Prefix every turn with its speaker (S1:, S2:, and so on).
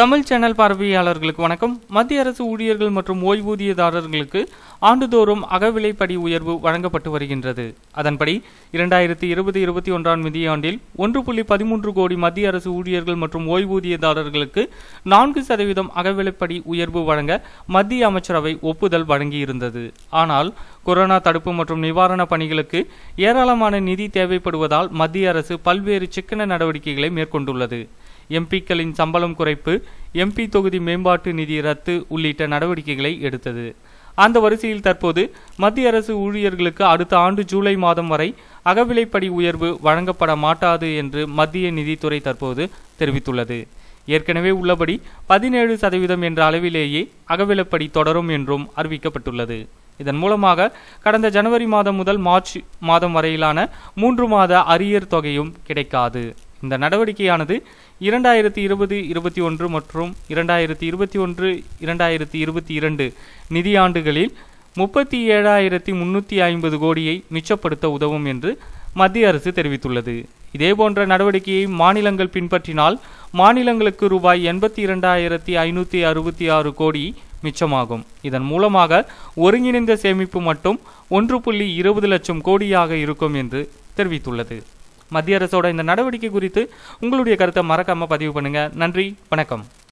S1: Tamil channel பார்வையாளர்களுக்கு வணக்கம் மத்திய அரசு ஊழியர்கள் மற்றும் ஓய்வூதியதாரர்களுக்கு ஆண்டுதோறும் அகவிலைப்படி உயர்வு வழங்கப்பட்டு வருகின்றது அதன்படி இரண்டாயிரத்தி இருபது இருபத்தி ஒன்றாம் நிதியாண்டில் ஒன்று புள்ளி பதிமூன்று கோடி மத்திய அரசு ஊழியர்கள் மற்றும் ஓய்வூதியதாரர்களுக்கு நான்கு சதவீதம் அகவிலைப்படி உயர்வு வழங்க மத்திய அமைச்சரவை ஒப்புதல் வழங்கியிருந்தது ஆனால் கொரோனா தடுப்பு மற்றும் நிவாரண பணிகளுக்கு ஏராளமான நிதி தேவைப்படுவதால் மத்திய அரசு பல்வேறு சிக்கன நடவடிக்கைகளை மேற்கொண்டுள்ளது எம்பிக்களின் சம்பளம் குறைப்பு எம்பி தொகுதி மேம்பாட்டு நிதி ரத்து உள்ளிட்ட நடவடிக்கைகளை எடுத்தது அந்த வரிசையில் தற்போது மத்திய அரசு ஊழியர்களுக்கு அடுத்த ஆண்டு ஜூலை மாதம் வரை அகவிலைப்படி உயர்வு வழங்கப்பட மாட்டாது என்று மத்திய நிதித்துறை தற்போது தெரிவித்துள்ளது ஏற்கனவே உள்ளபடி பதினேழு சதவீதம் என்ற அளவிலேயே அகவிலைப்படி தொடரும் என்றும் அறிவிக்கப்பட்டுள்ளது இதன் மூலமாக கடந்த ஜனவரி மாதம் முதல் மார்ச் மாதம் வரையிலான மூன்று மாத அரியர் தொகையும் கிடைக்காது இந்த நடவடிக்கையானது இரண்டாயிரத்தி இருபது இருபத்தி ஒன்று மற்றும் இரண்டாயிரத்தி இருபத்தி ஒன்று இரண்டாயிரத்தி இருபத்தி இரண்டு நிதியாண்டுகளில் முப்பத்தி ஏழாயிரத்தி முன்னூற்றி ஐம்பது கோடியை மிச்சப்படுத்த உதவும் என்று மத்திய அரசு தெரிவித்துள்ளது இதேபோன்ற நடவடிக்கையை மாநிலங்கள் பின்பற்றினால் மாநிலங்களுக்கு ரூபாய் எண்பத்தி இரண்டாயிரத்தி ஐநூற்றி அறுபத்தி ஆறு கோடி மிச்சமாகும் இதன் மூலமாக ஒருங்கிணைந்த சேமிப்பு மட்டும் ஒன்று புள்ளி இருபது லட்சம் கோடியாக இருக்கும் என்று தெரிவித்துள்ளது மத்திய அரசோட இந்த நடவடிக்கை குறித்து உங்களுடைய கருத்தை மறக்காமல் பதிவு பண்ணுங்கள் நன்றி வணக்கம்